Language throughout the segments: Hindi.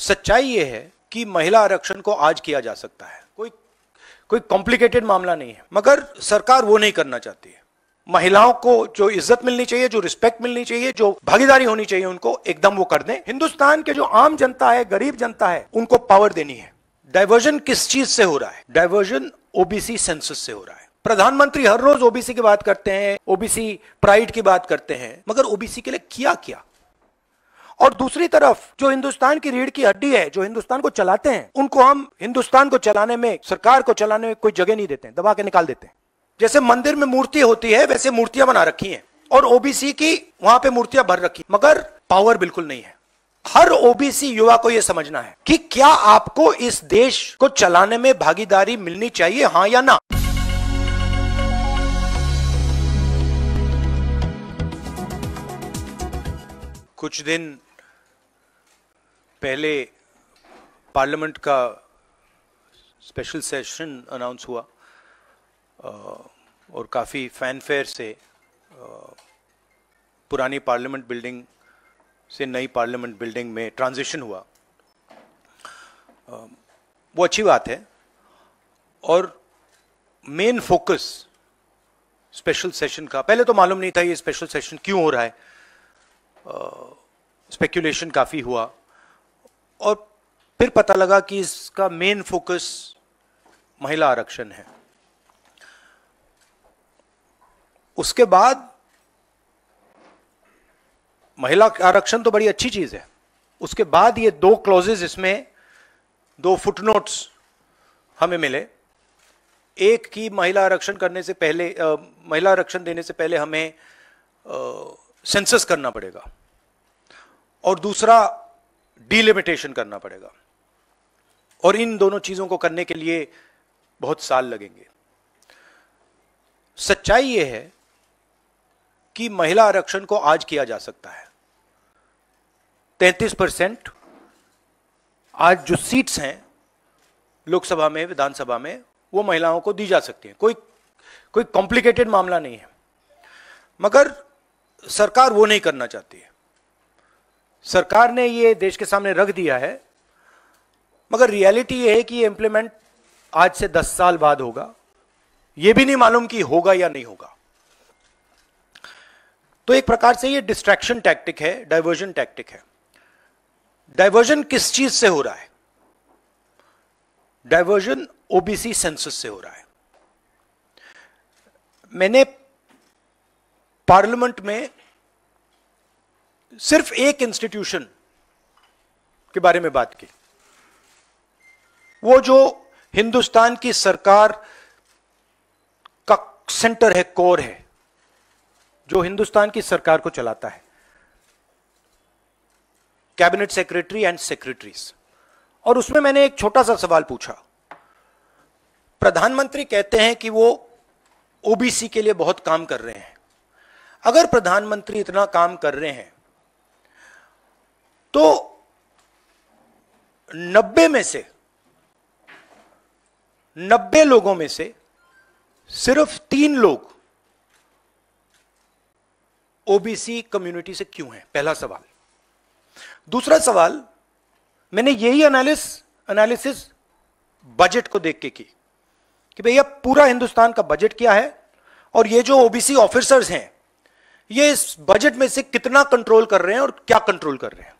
सच्चाई ये है कि महिला आरक्षण को आज किया जा सकता है कोई कोई कॉम्प्लिकेटेड मामला नहीं है मगर सरकार वो नहीं करना चाहती है महिलाओं को जो इज्जत मिलनी चाहिए जो रिस्पेक्ट मिलनी चाहिए जो भागीदारी होनी चाहिए उनको एकदम वो कर दें हिंदुस्तान के जो आम जनता है गरीब जनता है उनको पावर देनी है डायवर्जन किस चीज से हो रहा है डायवर्जन ओबीसी सेंसस से हो रहा है प्रधानमंत्री हर रोज ओबीसी की बात करते हैं ओबीसी प्राइड की बात करते हैं मगर ओबीसी के लिए किया क्या और दूसरी तरफ जो हिंदुस्तान की रीढ़ की हड्डी है जो हिंदुस्तान को चलाते हैं उनको हम हिंदुस्तान को चलाने में सरकार को चलाने में कोई जगह नहीं देते दबा के निकाल देते हैं जैसे मंदिर में मूर्ति होती है वैसे मूर्तियां बना रखी हैं और ओबीसी की वहां पे मूर्तियां भर रखी मगर पावर बिल्कुल नहीं है हर ओबीसी युवा को यह समझना है कि क्या आपको इस देश को चलाने में भागीदारी मिलनी चाहिए हाँ या ना कुछ दिन पहले पार्लियामेंट का स्पेशल सेशन अनाउंस हुआ और काफ़ी फैनफेयर से पुरानी पार्लियामेंट बिल्डिंग से नई पार्लियामेंट बिल्डिंग में ट्रांजिशन हुआ वो अच्छी बात है और मेन फोकस स्पेशल सेशन का पहले तो मालूम नहीं था ये स्पेशल सेशन क्यों हो रहा है स्पेकुलेशन काफ़ी हुआ और फिर पता लगा कि इसका मेन फोकस महिला आरक्षण है उसके बाद महिला आरक्षण तो बड़ी अच्छी चीज है उसके बाद ये दो क्लॉजेज इसमें दो फुटनोट्स हमें मिले एक की महिला आरक्षण करने से पहले आ, महिला आरक्षण देने से पहले हमें सेंसस करना पड़ेगा और दूसरा डिलिमिटेशन करना पड़ेगा और इन दोनों चीजों को करने के लिए बहुत साल लगेंगे सच्चाई यह है कि महिला आरक्षण को आज किया जा सकता है 33 परसेंट आज जो सीट्स हैं लोकसभा में विधानसभा में वो महिलाओं को दी जा सकती है कोई कोई कॉम्प्लिकेटेड मामला नहीं है मगर सरकार वो नहीं करना चाहती है सरकार ने ये देश के सामने रख दिया है मगर रियलिटी ये है कि ये इम्प्लीमेंट आज से दस साल बाद होगा ये भी नहीं मालूम कि होगा या नहीं होगा तो एक प्रकार से ये डिस्ट्रैक्शन टैक्टिक है डाइवर्जन टैक्टिक है डाइवर्जन किस चीज से हो रहा है डाइवर्जन ओबीसी सेंसस से हो रहा है मैंने पार्लियामेंट में सिर्फ एक इंस्टीट्यूशन के बारे में बात की वो जो हिंदुस्तान की सरकार का सेंटर है कोर है जो हिंदुस्तान की सरकार को चलाता है कैबिनेट सेक्रेटरी एंड सेक्रेटरीज और उसमें मैंने एक छोटा सा सवाल पूछा प्रधानमंत्री कहते हैं कि वो ओबीसी के लिए बहुत काम कर रहे हैं अगर प्रधानमंत्री इतना काम कर रहे हैं तो नब्बे में से नब्बे लोगों में से सिर्फ तीन लोग ओबीसी कम्युनिटी से क्यों हैं पहला सवाल दूसरा सवाल मैंने यही एनालिस एनालिसिस बजट को देख के की कि भैया पूरा हिंदुस्तान का बजट क्या है और ये जो ओबीसी ऑफिसर्स हैं ये इस बजट में से कितना कंट्रोल कर रहे हैं और क्या कंट्रोल कर रहे हैं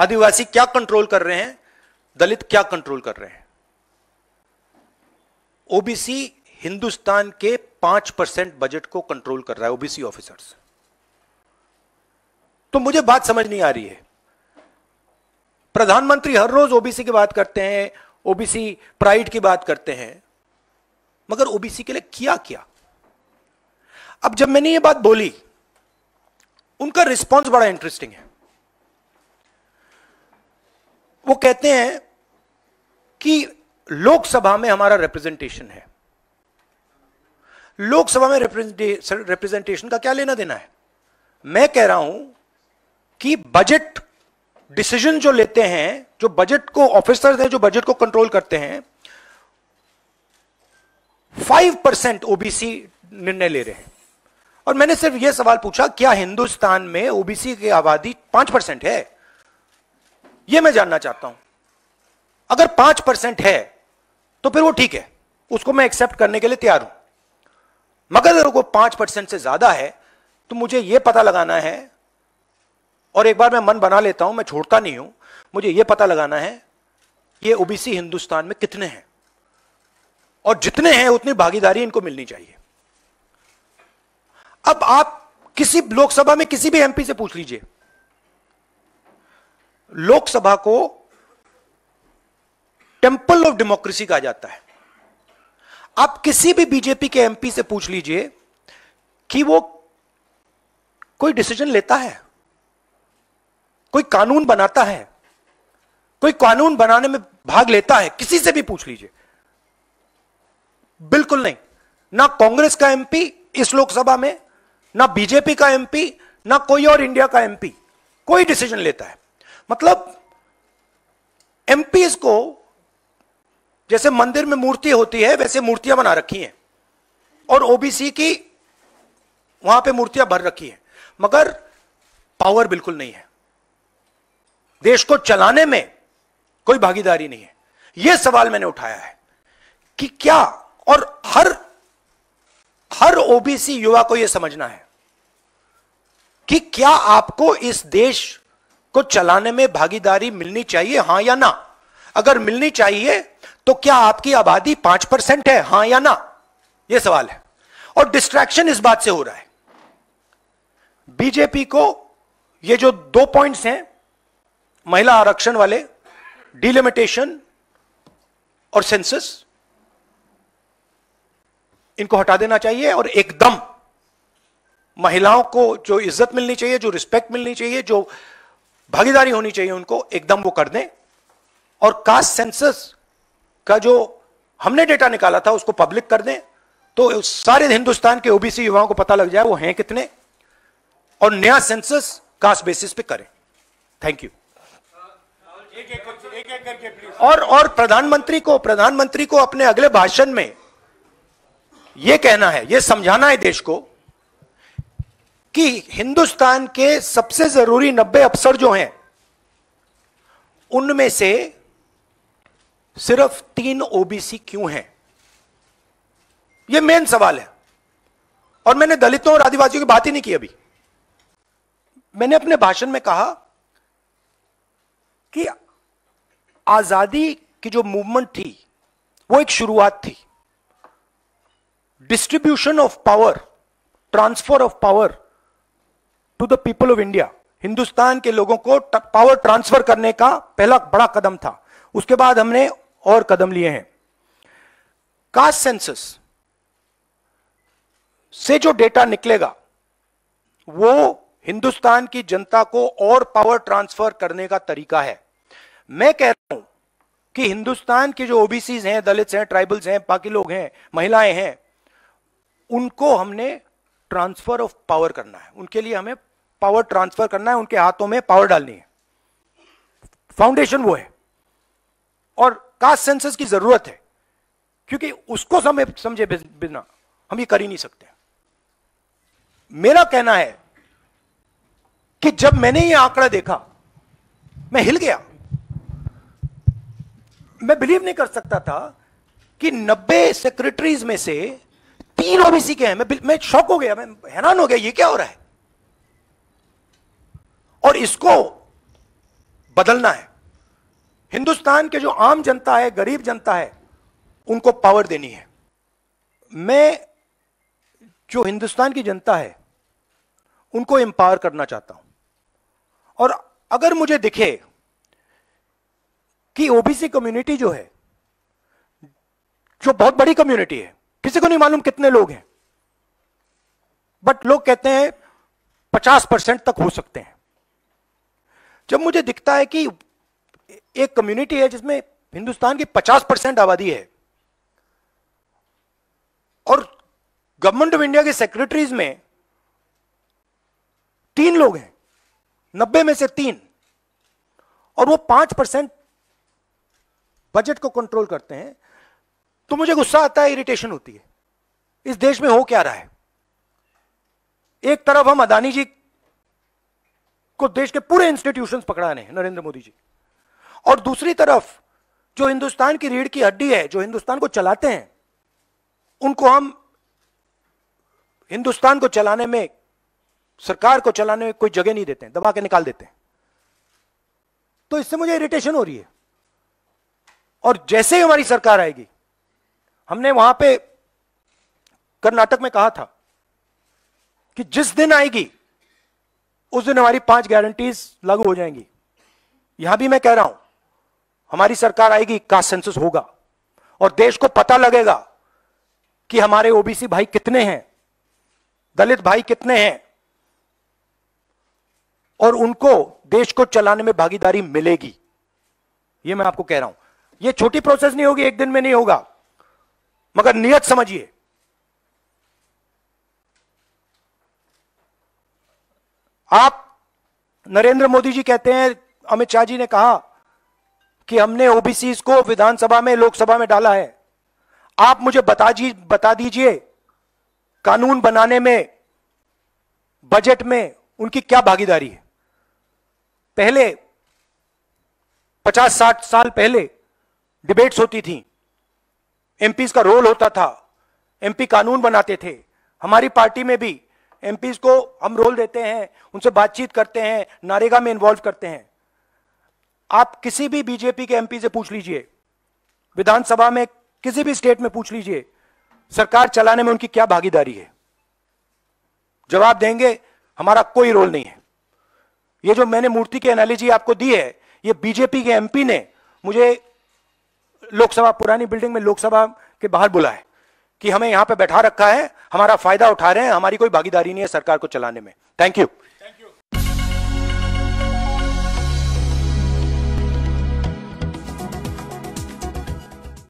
आदिवासी क्या कंट्रोल कर रहे हैं दलित क्या कंट्रोल कर रहे हैं ओबीसी हिंदुस्तान के पांच परसेंट बजट को कंट्रोल कर रहा है ओबीसी ऑफिसर्स तो मुझे बात समझ नहीं आ रही है प्रधानमंत्री हर रोज ओबीसी की बात करते हैं ओबीसी प्राइड की बात करते हैं मगर ओबीसी के लिए किया क्या अब जब मैंने ये बात बोली उनका रिस्पॉन्स बड़ा इंटरेस्टिंग है वो कहते हैं कि लोकसभा में हमारा रिप्रेजेंटेशन है लोकसभा में रिप्रेजेंटेशन का क्या लेना देना है मैं कह रहा हूं कि बजट डिसीजन जो लेते हैं जो बजट को ऑफिसर्स हैं जो बजट को कंट्रोल करते हैं फाइव परसेंट ओबीसी निर्णय ले रहे हैं और मैंने सिर्फ यह सवाल पूछा क्या हिंदुस्तान में ओबीसी की आबादी पांच परसेंट है यह मैं जानना चाहता हूं अगर पांच परसेंट है तो फिर वो ठीक है उसको मैं एक्सेप्ट करने के लिए तैयार हूं मगर अगर वो पांच परसेंट से ज्यादा है तो मुझे यह पता लगाना है और एक बार मैं मन बना लेता हूं मैं छोड़ता नहीं हूं मुझे यह पता लगाना है ये ओबीसी हिंदुस्तान में कितने हैं और जितने हैं उतनी भागीदारी इनको मिलनी चाहिए अब आप किसी लोकसभा में किसी भी एमपी से पूछ लीजिए लोकसभा को टेम्पल ऑफ डेमोक्रेसी कहा जाता है आप किसी भी बीजेपी के एमपी से पूछ लीजिए कि वो कोई डिसीजन लेता है कोई कानून बनाता है कोई कानून बनाने में भाग लेता है किसी से भी पूछ लीजिए बिल्कुल नहीं ना कांग्रेस का एमपी इस लोकसभा में ना बीजेपी का एमपी ना कोई और इंडिया का एमपी कोई डिसीजन लेता है मतलब एमपीज को जैसे मंदिर में मूर्ति होती है वैसे मूर्तियां बना रखी हैं और ओबीसी की वहां पे मूर्तियां भर रखी हैं मगर पावर बिल्कुल नहीं है देश को चलाने में कोई भागीदारी नहीं है यह सवाल मैंने उठाया है कि क्या और हर हर ओबीसी युवा को यह समझना है कि क्या आपको इस देश को चलाने में भागीदारी मिलनी चाहिए हां या ना अगर मिलनी चाहिए तो क्या आपकी आबादी पांच परसेंट है हां या ना यह सवाल है और डिस्ट्रैक्शन इस बात से हो रहा है बीजेपी को ये जो दो पॉइंट्स हैं महिला आरक्षण वाले डिलिमिटेशन और सेंसस इनको हटा देना चाहिए और एकदम महिलाओं को जो इज्जत मिलनी चाहिए जो रिस्पेक्ट मिलनी चाहिए जो भागीदारी होनी चाहिए उनको एकदम वो कर दें और कास्ट सेंसस का जो हमने डेटा निकाला था उसको पब्लिक कर दें तो सारे हिंदुस्तान के ओबीसी युवाओं को पता लग जाए वो हैं कितने और नया सेंसस कास्ट बेसिस पे करें थैंक यू एक एक एक एक करके प्लीज और और प्रधानमंत्री को प्रधानमंत्री को अपने अगले भाषण में यह कहना है यह समझाना है देश को कि हिंदुस्तान के सबसे जरूरी नब्बे अफसर जो हैं उनमें से सिर्फ तीन ओबीसी क्यों हैं यह मेन सवाल है और मैंने दलितों और आदिवासियों की बात ही नहीं की अभी मैंने अपने भाषण में कहा कि आजादी की जो मूवमेंट थी वो एक शुरुआत थी distribution of power transfer of power to the people of India Hindustan के लोगों को पावर ट्रांसफर करने का पहला बड़ा कदम था उसके बाद हमने और कदम लिए हैं कास्ट सेंसस से जो डेटा निकलेगा वो हिंदुस्तान की जनता को और पावर ट्रांसफर करने का तरीका है मैं कह रहा हूं कि हिंदुस्तान के जो ओबीसी हैं दलित हैं ट्राइबल्स हैं बाकी लोग हैं महिलाएं हैं उनको हमने ट्रांसफर ऑफ पावर करना है उनके लिए हमें पावर ट्रांसफर करना है उनके हाथों में पावर डालनी है फाउंडेशन वो है और कास्ट सेंसस की जरूरत है क्योंकि उसको समझे समझे बिना हम ये कर ही नहीं सकते मेरा कहना है कि जब मैंने ये आंकड़ा देखा मैं हिल गया मैं बिलीव नहीं कर सकता था कि 90 सेक्रेटरीज में से तीन ओबीसी के हैं मैं मैं शॉक हो गया मैं हैरान हो गया ये क्या हो रहा है और इसको बदलना है हिंदुस्तान के जो आम जनता है गरीब जनता है उनको पावर देनी है मैं जो हिंदुस्तान की जनता है उनको एम्पावर करना चाहता हूं और अगर मुझे दिखे कि ओबीसी कम्युनिटी जो है जो बहुत बड़ी कम्युनिटी है किसी को नहीं मालूम कितने लोग हैं बट लोग कहते हैं पचास परसेंट तक हो सकते हैं जब मुझे दिखता है कि एक कम्युनिटी है जिसमें हिंदुस्तान की 50 परसेंट आबादी है और गवर्नमेंट ऑफ इंडिया के सेक्रेटरीज में तीन लोग हैं नब्बे में से तीन और वो पांच परसेंट बजट को कंट्रोल करते हैं तो मुझे गुस्सा आता है इरिटेशन होती है इस देश में हो क्या रहा है एक तरफ हम अदानी जी को देश के पूरे इंस्टीट्यूशन पकड़ाने हैं नरेंद्र मोदी जी और दूसरी तरफ जो हिंदुस्तान की रीढ़ की हड्डी है जो हिंदुस्तान को चलाते हैं उनको हम हिंदुस्तान को चलाने में सरकार को चलाने में कोई जगह नहीं देते हैं दबा के निकाल देते हैं तो इससे मुझे इरिटेशन हो रही है और जैसे ही हमारी सरकार आएगी हमने वहां पे कर्नाटक में कहा था कि जिस दिन आएगी उस दिन हमारी पांच गारंटीज लागू हो जाएंगी यहां भी मैं कह रहा हूं हमारी सरकार आएगी का सेंसस होगा और देश को पता लगेगा कि हमारे ओबीसी भाई कितने हैं दलित भाई कितने हैं और उनको देश को चलाने में भागीदारी मिलेगी यह मैं आपको कह रहा हूं यह छोटी प्रोसेस नहीं होगी एक दिन में नहीं होगा मगर नियत समझिए आप नरेंद्र मोदी जी कहते हैं अमित शाह जी ने कहा कि हमने ओबीसी को विधानसभा में लोकसभा में डाला है आप मुझे बता जी बता दीजिए कानून बनाने में बजट में उनकी क्या भागीदारी है पहले 50-60 साल पहले डिबेट्स होती थी एमपीज का रोल होता था एमपी कानून बनाते थे हमारी पार्टी में भी एम को हम रोल देते हैं उनसे बातचीत करते हैं नारेगा में इन्वॉल्व करते हैं आप किसी भी बीजेपी के एमपी से पूछ लीजिए विधानसभा में किसी भी स्टेट में पूछ लीजिए सरकार चलाने में उनकी क्या भागीदारी है जवाब देंगे हमारा कोई रोल नहीं है ये जो मैंने मूर्ति की एनालिजी आपको दी है ये बीजेपी के एमपी ने मुझे लोकसभा पुरानी बिल्डिंग में लोकसभा के बाहर बुलाया कि हमें यहां पे बैठा रखा है हमारा फायदा उठा रहे हैं हमारी कोई भागीदारी नहीं है सरकार को चलाने में थैंक यू